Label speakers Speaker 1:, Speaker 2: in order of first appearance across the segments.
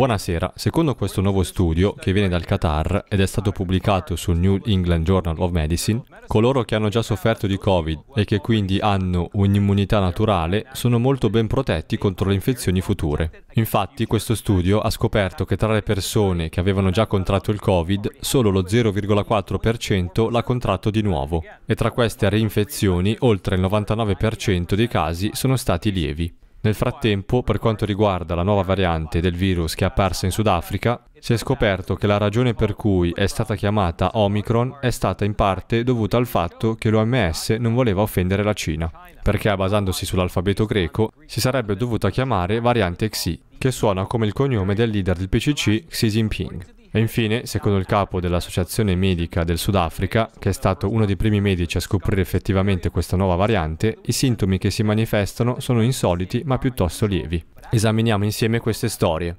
Speaker 1: Buonasera, secondo questo nuovo studio, che viene dal Qatar ed è stato pubblicato sul New England Journal of Medicine, coloro che hanno già sofferto di Covid e che quindi hanno un'immunità naturale sono molto ben protetti contro le infezioni future. Infatti, questo studio ha scoperto che tra le persone che avevano già contratto il Covid, solo lo 0,4% l'ha contratto di nuovo e tra queste reinfezioni oltre il 99% dei casi sono stati lievi. Nel frattempo, per quanto riguarda la nuova variante del virus che è apparsa in Sudafrica, si è scoperto che la ragione per cui è stata chiamata Omicron è stata in parte dovuta al fatto che l'OMS non voleva offendere la Cina, perché basandosi sull'alfabeto greco si sarebbe dovuta chiamare variante Xi, che suona come il cognome del leader del PCC Xi Jinping. E infine, secondo il capo dell'Associazione Medica del Sudafrica, che è stato uno dei primi medici a scoprire effettivamente questa nuova variante, i sintomi che si manifestano sono insoliti ma piuttosto lievi. Esaminiamo insieme queste storie.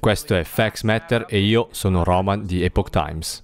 Speaker 1: Questo è Facts Matter e io sono Roman di Epoch Times.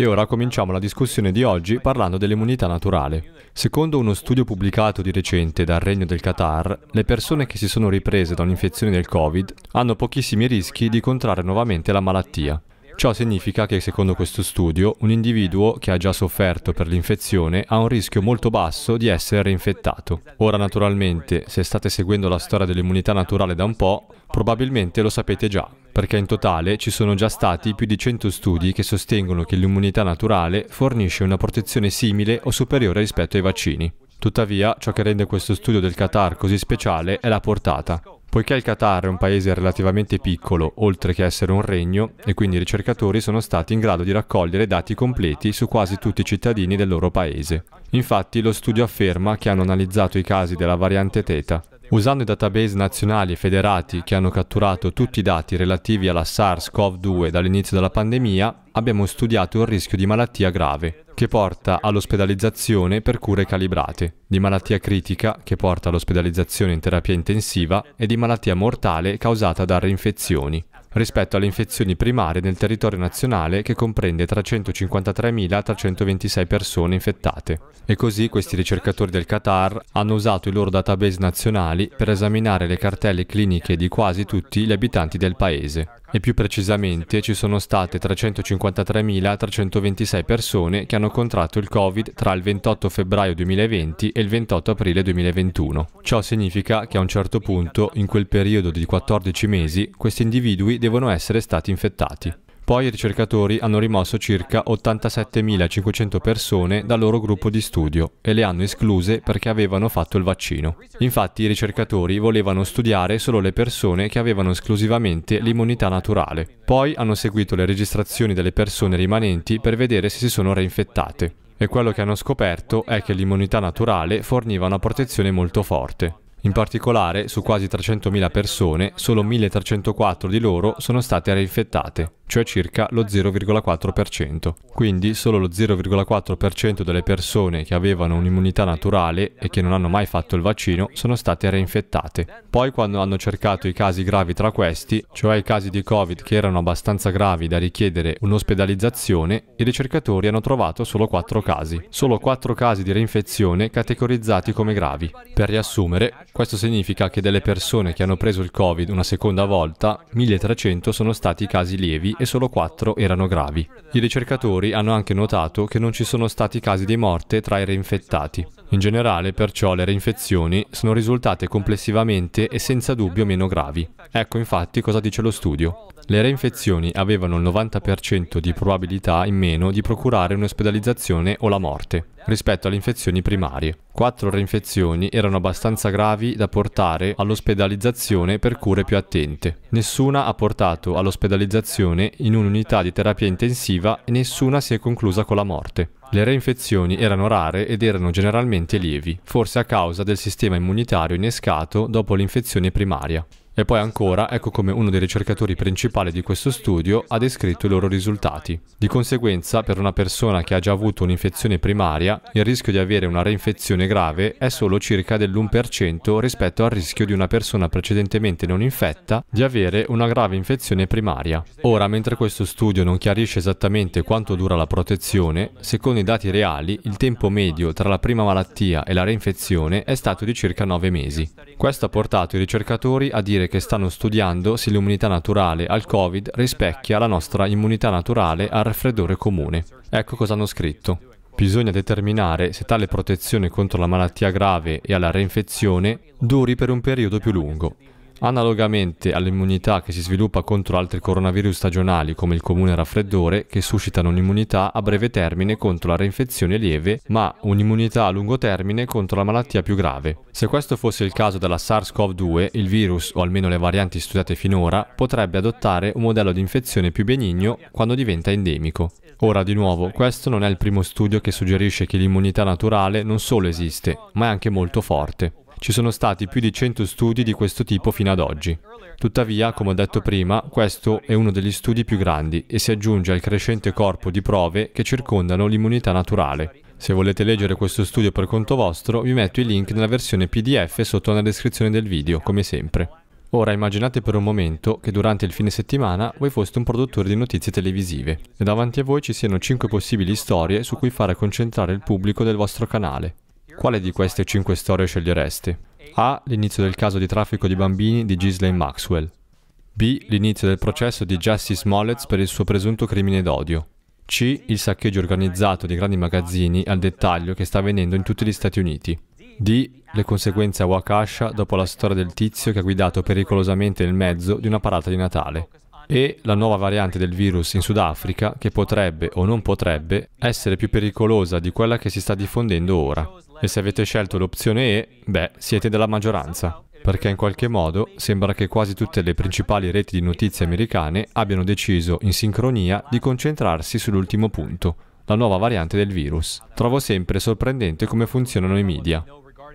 Speaker 1: E ora cominciamo la discussione di oggi parlando dell'immunità naturale. Secondo uno studio pubblicato di recente dal Regno del Qatar, le persone che si sono riprese da un'infezione del Covid hanno pochissimi rischi di contrarre nuovamente la malattia. Ciò significa che, secondo questo studio, un individuo che ha già sofferto per l'infezione ha un rischio molto basso di essere reinfettato. Ora, naturalmente, se state seguendo la storia dell'immunità naturale da un po', probabilmente lo sapete già, perché in totale ci sono già stati più di 100 studi che sostengono che l'immunità naturale fornisce una protezione simile o superiore rispetto ai vaccini. Tuttavia, ciò che rende questo studio del Qatar così speciale è la portata. Poiché il Qatar è un paese relativamente piccolo, oltre che essere un regno, e quindi i ricercatori sono stati in grado di raccogliere dati completi su quasi tutti i cittadini del loro paese. Infatti lo studio afferma che hanno analizzato i casi della variante Teta, Usando i database nazionali e federati che hanno catturato tutti i dati relativi alla SARS-CoV-2 dall'inizio della pandemia, abbiamo studiato il rischio di malattia grave, che porta all'ospedalizzazione per cure calibrate, di malattia critica, che porta all'ospedalizzazione in terapia intensiva, e di malattia mortale causata da reinfezioni rispetto alle infezioni primarie nel territorio nazionale che comprende 353.326 persone infettate. E così questi ricercatori del Qatar hanno usato i loro database nazionali per esaminare le cartelle cliniche di quasi tutti gli abitanti del paese e più precisamente ci sono state 353.326 persone che hanno contratto il Covid tra il 28 febbraio 2020 e il 28 aprile 2021. Ciò significa che a un certo punto, in quel periodo di 14 mesi, questi individui devono essere stati infettati. Poi i ricercatori hanno rimosso circa 87.500 persone dal loro gruppo di studio e le hanno escluse perché avevano fatto il vaccino. Infatti i ricercatori volevano studiare solo le persone che avevano esclusivamente l'immunità naturale. Poi hanno seguito le registrazioni delle persone rimanenti per vedere se si sono reinfettate. E quello che hanno scoperto è che l'immunità naturale forniva una protezione molto forte. In particolare, su quasi 300.000 persone, solo 1.304 di loro sono state reinfettate cioè circa lo 0,4%. Quindi solo lo 0,4% delle persone che avevano un'immunità naturale e che non hanno mai fatto il vaccino sono state reinfettate. Poi quando hanno cercato i casi gravi tra questi, cioè i casi di Covid che erano abbastanza gravi da richiedere un'ospedalizzazione, i ricercatori hanno trovato solo 4 casi. Solo 4 casi di reinfezione categorizzati come gravi. Per riassumere, questo significa che delle persone che hanno preso il Covid una seconda volta, 1300 sono stati i casi lievi e solo 4 erano gravi. I ricercatori hanno anche notato che non ci sono stati casi di morte tra i reinfettati. In generale, perciò, le reinfezioni sono risultate complessivamente e senza dubbio meno gravi. Ecco infatti cosa dice lo studio. Le reinfezioni avevano il 90% di probabilità in meno di procurare un'ospedalizzazione o la morte rispetto alle infezioni primarie. Quattro reinfezioni erano abbastanza gravi da portare all'ospedalizzazione per cure più attente. Nessuna ha portato all'ospedalizzazione in un'unità di terapia intensiva e nessuna si è conclusa con la morte. Le reinfezioni erano rare ed erano generalmente lievi, forse a causa del sistema immunitario innescato dopo l'infezione primaria. E poi ancora, ecco come uno dei ricercatori principali di questo studio ha descritto i loro risultati. Di conseguenza, per una persona che ha già avuto un'infezione primaria, il rischio di avere una reinfezione grave è solo circa dell'1% rispetto al rischio di una persona precedentemente non infetta di avere una grave infezione primaria. Ora, mentre questo studio non chiarisce esattamente quanto dura la protezione, secondo i dati reali, il tempo medio tra la prima malattia e la reinfezione è stato di circa 9 mesi. Questo ha portato i ricercatori a dire che stanno studiando se l'immunità naturale al Covid rispecchia la nostra immunità naturale al raffreddore comune. Ecco cosa hanno scritto. Bisogna determinare se tale protezione contro la malattia grave e alla reinfezione duri per un periodo più lungo. Analogamente all'immunità che si sviluppa contro altri coronavirus stagionali come il comune raffreddore, che suscitano un'immunità a breve termine contro la reinfezione lieve, ma un'immunità a lungo termine contro la malattia più grave. Se questo fosse il caso della SARS-CoV-2, il virus, o almeno le varianti studiate finora, potrebbe adottare un modello di infezione più benigno quando diventa endemico. Ora, di nuovo, questo non è il primo studio che suggerisce che l'immunità naturale non solo esiste, ma è anche molto forte. Ci sono stati più di 100 studi di questo tipo fino ad oggi. Tuttavia, come ho detto prima, questo è uno degli studi più grandi e si aggiunge al crescente corpo di prove che circondano l'immunità naturale. Se volete leggere questo studio per conto vostro, vi metto i link nella versione PDF sotto nella descrizione del video, come sempre. Ora immaginate per un momento che durante il fine settimana voi foste un produttore di notizie televisive e davanti a voi ci siano 5 possibili storie su cui fare concentrare il pubblico del vostro canale. Quale di queste cinque storie sceglieresti? A. L'inizio del caso di traffico di bambini di Ghislaine Maxwell. B. L'inizio del processo di Justice Smollett per il suo presunto crimine d'odio. C. Il saccheggio organizzato di grandi magazzini al dettaglio che sta avvenendo in tutti gli Stati Uniti. D. Le conseguenze a Wakasha dopo la storia del tizio che ha guidato pericolosamente il mezzo di una parata di Natale e la nuova variante del virus in Sudafrica che potrebbe o non potrebbe essere più pericolosa di quella che si sta diffondendo ora. E se avete scelto l'opzione E, beh, siete della maggioranza, perché in qualche modo sembra che quasi tutte le principali reti di notizie americane abbiano deciso in sincronia di concentrarsi sull'ultimo punto, la nuova variante del virus. Trovo sempre sorprendente come funzionano i media.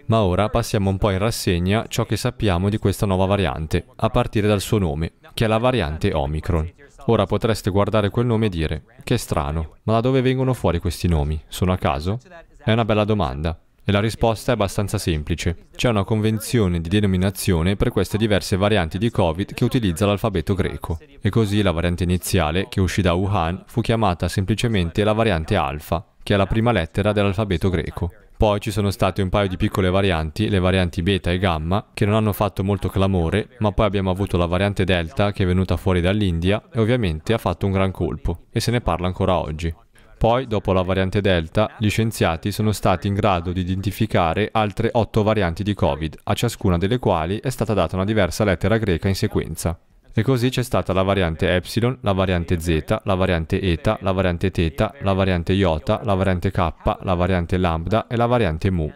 Speaker 1: Ma ora passiamo un po' in rassegna ciò che sappiamo di questa nuova variante, a partire dal suo nome, che è la variante Omicron. Ora potreste guardare quel nome e dire, che strano, ma da dove vengono fuori questi nomi? Sono a caso? È una bella domanda. E la risposta è abbastanza semplice. C'è una convenzione di denominazione per queste diverse varianti di Covid che utilizza l'alfabeto greco. E così la variante iniziale, che uscì da Wuhan, fu chiamata semplicemente la variante alfa, che è la prima lettera dell'alfabeto greco. Poi ci sono state un paio di piccole varianti, le varianti beta e gamma, che non hanno fatto molto clamore, ma poi abbiamo avuto la variante delta che è venuta fuori dall'India e ovviamente ha fatto un gran colpo, e se ne parla ancora oggi. Poi, dopo la variante delta, gli scienziati sono stati in grado di identificare altre otto varianti di Covid, a ciascuna delle quali è stata data una diversa lettera greca in sequenza. E così c'è stata la variante epsilon, la variante zeta, la variante eta, la variante teta, la variante iota, la variante k, la variante lambda e la variante mu.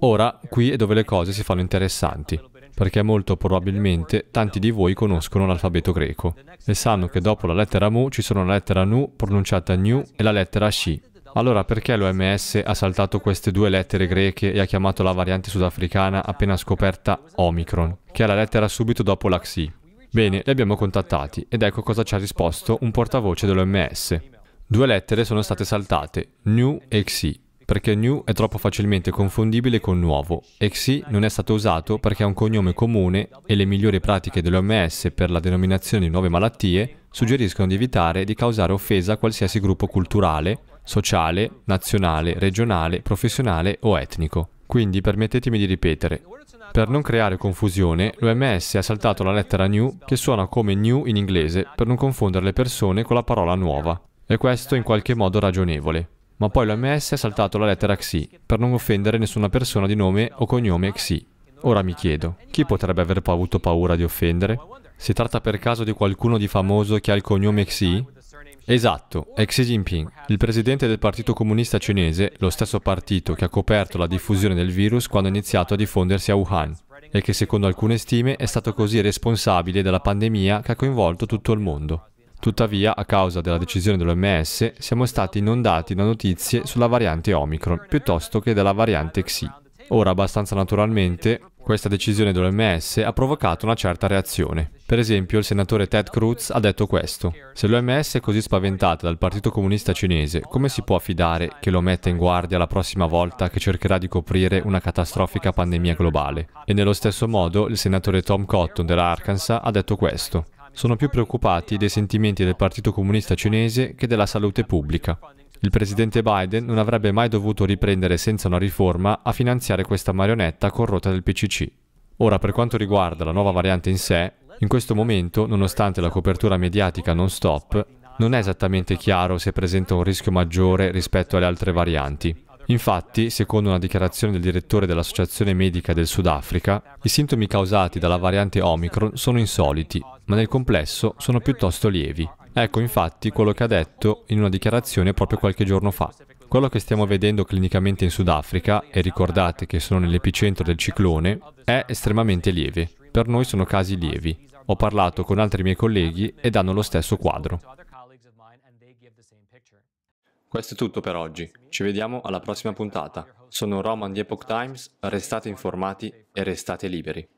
Speaker 1: Ora, qui è dove le cose si fanno interessanti, perché molto probabilmente tanti di voi conoscono l'alfabeto greco e sanno che dopo la lettera mu ci sono la lettera nu pronunciata nu e la lettera shi. Allora perché l'OMS ha saltato queste due lettere greche e ha chiamato la variante sudafricana appena scoperta Omicron, che è la lettera subito dopo la xi? Bene, li abbiamo contattati ed ecco cosa ci ha risposto un portavoce dell'OMS. Due lettere sono state saltate, new e XI, perché new è troppo facilmente confondibile con nuovo. XI non è stato usato perché è un cognome comune e le migliori pratiche dell'OMS per la denominazione di nuove malattie suggeriscono di evitare di causare offesa a qualsiasi gruppo culturale, sociale, nazionale, regionale, professionale o etnico. Quindi permettetemi di ripetere. Per non creare confusione, l'OMS ha saltato la lettera new, che suona come new in inglese, per non confondere le persone con la parola nuova. E questo in qualche modo ragionevole. Ma poi l'OMS ha saltato la lettera XI, per non offendere nessuna persona di nome o cognome XI. Ora mi chiedo, chi potrebbe aver avuto paura di offendere? Si tratta per caso di qualcuno di famoso che ha il cognome XI? Esatto, è Xi Jinping, il presidente del Partito Comunista Cinese, lo stesso partito che ha coperto la diffusione del virus quando è iniziato a diffondersi a Wuhan e che secondo alcune stime è stato così responsabile della pandemia che ha coinvolto tutto il mondo. Tuttavia, a causa della decisione dell'OMS, siamo stati inondati da notizie sulla variante Omicron piuttosto che della variante Xi. Ora, abbastanza naturalmente, questa decisione dell'OMS ha provocato una certa reazione. Per esempio, il senatore Ted Cruz ha detto questo. Se l'OMS è così spaventata dal Partito Comunista Cinese, come si può affidare che lo metta in guardia la prossima volta che cercherà di coprire una catastrofica pandemia globale? E nello stesso modo, il senatore Tom Cotton dell'Arkansas ha detto questo sono più preoccupati dei sentimenti del Partito Comunista Cinese che della salute pubblica. Il presidente Biden non avrebbe mai dovuto riprendere senza una riforma a finanziare questa marionetta corrotta del PCC. Ora, per quanto riguarda la nuova variante in sé, in questo momento, nonostante la copertura mediatica non stop, non è esattamente chiaro se presenta un rischio maggiore rispetto alle altre varianti. Infatti, secondo una dichiarazione del direttore dell'Associazione Medica del Sudafrica, i sintomi causati dalla variante Omicron sono insoliti, ma nel complesso sono piuttosto lievi. Ecco infatti quello che ha detto in una dichiarazione proprio qualche giorno fa. Quello che stiamo vedendo clinicamente in Sudafrica, e ricordate che sono nell'epicentro del ciclone, è estremamente lieve. Per noi sono casi lievi. Ho parlato con altri miei colleghi e danno lo stesso quadro. Questo è tutto per oggi. Ci vediamo alla prossima puntata. Sono Roman di Epoch Times, restate informati e restate liberi.